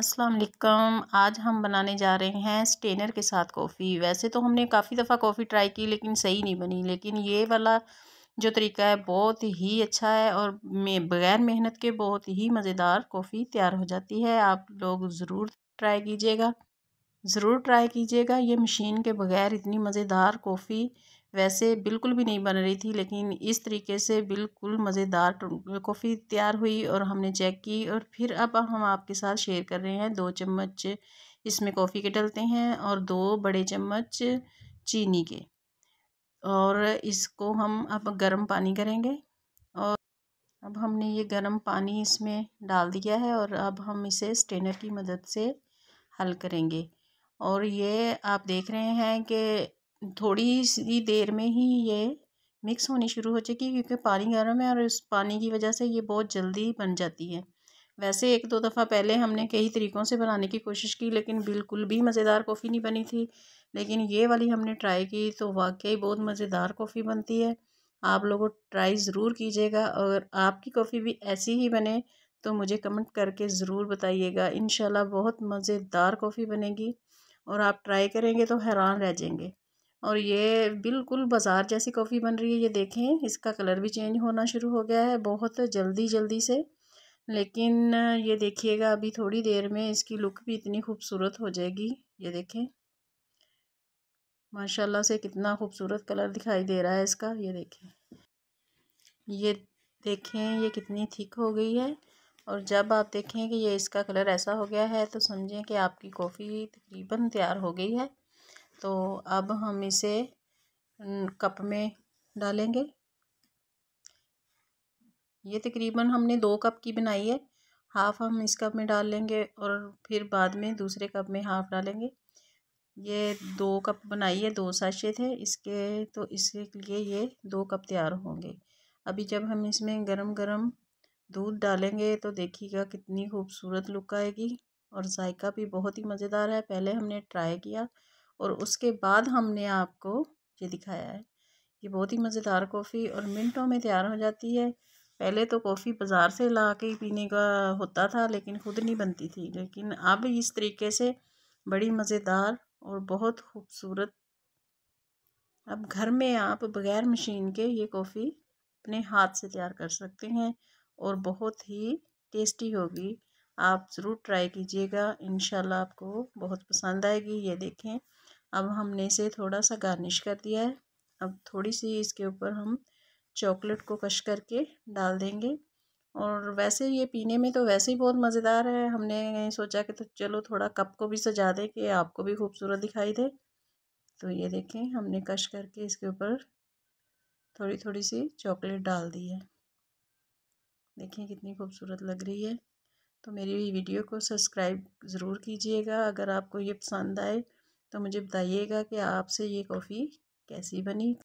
अस्सलाम वालेकुम आज हम बनाने जा रहे हैं स्टेनर के साथ कॉफ़ी वैसे तो हमने काफ़ी दफ़ा कॉफ़ी ट्राई की लेकिन सही नहीं बनी लेकिन ये वाला जो तरीका है बहुत ही अच्छा है और में बग़ैर मेहनत के बहुत ही मज़ेदार कॉफ़ी तैयार हो जाती है आप लोग ज़रूर ट्राई कीजिएगा ज़रूर ट्राई कीजिएगा ये मशीन के बग़ैर इतनी मज़ेदार कॉफ़ी वैसे बिल्कुल भी नहीं बन रही थी लेकिन इस तरीके से बिल्कुल मज़ेदार कॉफ़ी तैयार हुई और हमने चेक की और फिर अब हम आपके साथ शेयर कर रहे हैं दो चम्मच इसमें कॉफ़ी के डलते हैं और दो बड़े चम्मच चीनी के और इसको हम अब गर्म पानी करेंगे और अब हमने ये गर्म पानी इसमें डाल दिया है और अब हम इसे स्टेनर की मदद से हल करेंगे और ये आप देख रहे हैं कि थोड़ी सी देर में ही ये मिक्स होनी शुरू हो जाएगी क्योंकि पानी गर्म है और उस पानी की वजह से ये बहुत जल्दी बन जाती है वैसे एक दो दफ़ा पहले हमने कई तरीक़ों से बनाने की कोशिश की लेकिन बिल्कुल भी मज़ेदार कॉफ़ी नहीं बनी थी लेकिन ये वाली हमने ट्राई की तो वाकई बहुत मज़ेदार कॉफ़ी बनती है आप लोगों ट्राई ज़रूर कीजिएगा और आपकी कॉफ़ी भी ऐसी ही बने तो मुझे कमेंट करके ज़रूर बताइएगा इन बहुत मज़ेदार कॉफ़ी बनेगी और आप ट्राई करेंगे तो हैरान रह जाएंगे और ये बिल्कुल बाजार जैसी कॉफ़ी बन रही है ये देखें इसका कलर भी चेंज होना शुरू हो गया है बहुत जल्दी जल्दी से लेकिन ये देखिएगा अभी थोड़ी देर में इसकी लुक भी इतनी खूबसूरत हो जाएगी ये देखें माशाल्लाह से कितना खूबसूरत कलर दिखाई दे रहा है इसका ये देखें ये देखें ये कितनी थिक हो गई है और जब आप देखें कि ये इसका कलर ऐसा हो गया है तो समझें कि आपकी कॉफ़ी तकरीबन तैयार हो गई है तो अब हम इसे कप में डालेंगे ये तकरीबन हमने दो कप की बनाई है हाफ़ हम इस कप में डाल लेंगे और फिर बाद में दूसरे कप में हाफ़ डालेंगे ये दो कप बनाई है दो साशे थे इसके तो इसके लिए ये दो कप तैयार होंगे अभी जब हम इसमें गरम गरम दूध डालेंगे तो देखिएगा कितनी खूबसूरत लुक आएगी और जायका भी बहुत ही मज़ेदार है पहले हमने ट्राई किया और उसके बाद हमने आपको ये दिखाया है ये बहुत ही मज़ेदार कॉफ़ी और मिनटों में तैयार हो जाती है पहले तो कॉफ़ी बाज़ार से ला के ही पीने का होता था लेकिन ख़ुद नहीं बनती थी लेकिन अब इस तरीके से बड़ी मज़ेदार और बहुत खूबसूरत अब घर में आप बग़ैर मशीन के ये कॉफ़ी अपने हाथ से तैयार कर सकते हैं और बहुत ही टेस्टी होगी आप ज़रूर ट्राई कीजिएगा इन आपको बहुत पसंद आएगी ये देखें अब हमने इसे थोड़ा सा गार्निश कर दिया है अब थोड़ी सी इसके ऊपर हम चॉकलेट को कश करके डाल देंगे और वैसे ये पीने में तो वैसे ही बहुत मज़ेदार है हमने सोचा कि तो चलो थोड़ा कप को भी सजा दें कि आपको भी खूबसूरत दिखाई दे तो ये देखें हमने कश करके इसके ऊपर थोड़ी थोड़ी सी चॉकलेट डाल दी है देखें कितनी खूबसूरत लग रही है तो मेरी वीडियो को सब्सक्राइब ज़रूर कीजिएगा अगर आपको ये पसंद आए तो मुझे बताइएगा कि आपसे ये कॉफ़ी कैसी बनी